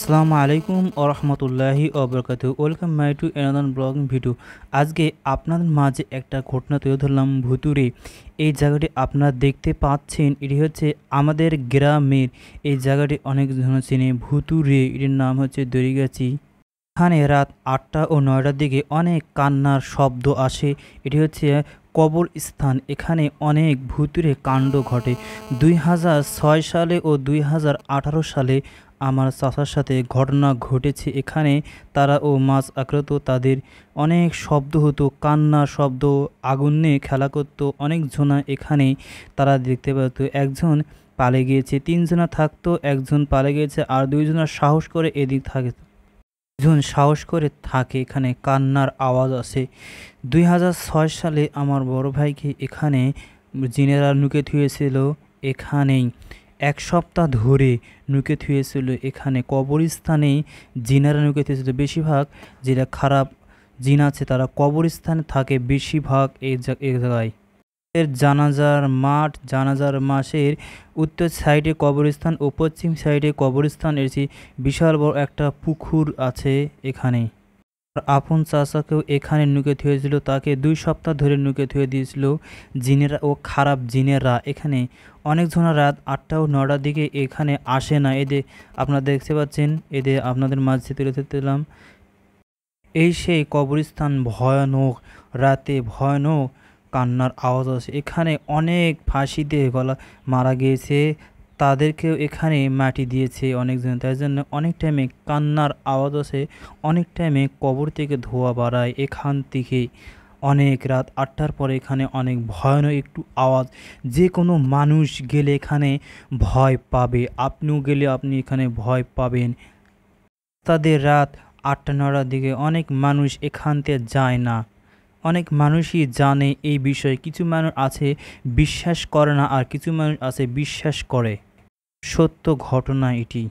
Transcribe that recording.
আসসালামু আলাইকুম রহমতুল্লাহি অবরকাত welcome my to another blogging video আজকে আপনাদের মাঝে একটা ঘটনা তুলে ধরলাম ভুতুরে এই জায়গাটি আপনারা দেখতে পাচ্ছেন এটি হচ্ছে আমাদের গ্রামের এই জায়গাটি অনেক জন চিনে ভুতুরে এটির নাম হচ্ছে দড়িগাছি এখানে রাত আটটা ও নয়টার দিকে অনেক কান্নার শব্দ আসে এটি হচ্ছে কবর স্থান এখানে অনেক ভূতুরে কাণ্ড ঘটে দুই সালে ও দুই সালে আমার চাষার সাথে ঘটনা ঘটেছে এখানে তারা ও মাছ আক্রাত তাদের অনেক শব্দ হতো কান্না শব্দ আগুন নিয়ে খেলা করতো অনেকজনা এখানে তারা দেখতে পেত একজন পালে গিয়েছে তিনজনা থাকতো একজন পালে গিয়েছে আর দুইজনা সাহস করে এদিক থাকতো জুন সাহস করে থাকে এখানে কান্নার আওয়াজ আছে দুই সালে আমার বড় ভাইকে এখানে জিনেরা নুকে থুয়েছিল এখানেই এক সপ্তাহ ধরে নুকে থুয়েছিল এখানে কবরস্থানে জিনারা নুকে থুয়েছিল বেশিরভাগ যেটা খারাপ জিন আছে তারা কবরস্থানে থাকে বেশিরভাগ এই জায়গায় এর জানাজার মাঠ জানাজার মাসের উত্তর সাইডে কবরস্থান ও পশ্চিম সাইডে কবরস্থান এর বিশাল বড় একটা পুকুর আছে এখানে আপন চাচাকেও এখানে নুকে থুয়েছিল তাকে দুই সপ্তাহ ধরে নুকে থুয়ে দিয়েছিল জিনেরা ও খারাপ জিনেরা এখানে অনেকজনা রাত আটটা ও নটার দিকে এখানে আসে না এদের আপনারা দেখতে পাচ্ছেন এদের আপনাদের মাঝে তুলে ধরতে দিলাম এই সেই কবরস্থান ভয়ানক রাতে ভয়ানক কান্নার আওয়াজ আছে এখানে অনেক ফাঁসি দিয়ে গলা মারা গিয়েছে তাদেরকেও এখানে মাটি দিয়েছে অনেকজন তাই জন্য অনেক টাইমে কান্নার আওয়াজ আসে অনেক টাইমে কবর থেকে ধোয়া বাড়ায় এখান থেকে অনেক রাত আটটার পরে এখানে অনেক ভয়ানক একটু আওয়াজ যে কোনো মানুষ গেলে এখানে ভয় পাবে আপনিও গেলে আপনি এখানে ভয় পাবেন তাদের রাত আটটা নটার দিকে অনেক মানুষ এখানতে যায় না অনেক মানুষই জানে এই বিষয়ে কিছু মানুষ আছে বিশ্বাস করে না আর কিছু মানুষ আছে বিশ্বাস করে সত্য ঘটনা এটি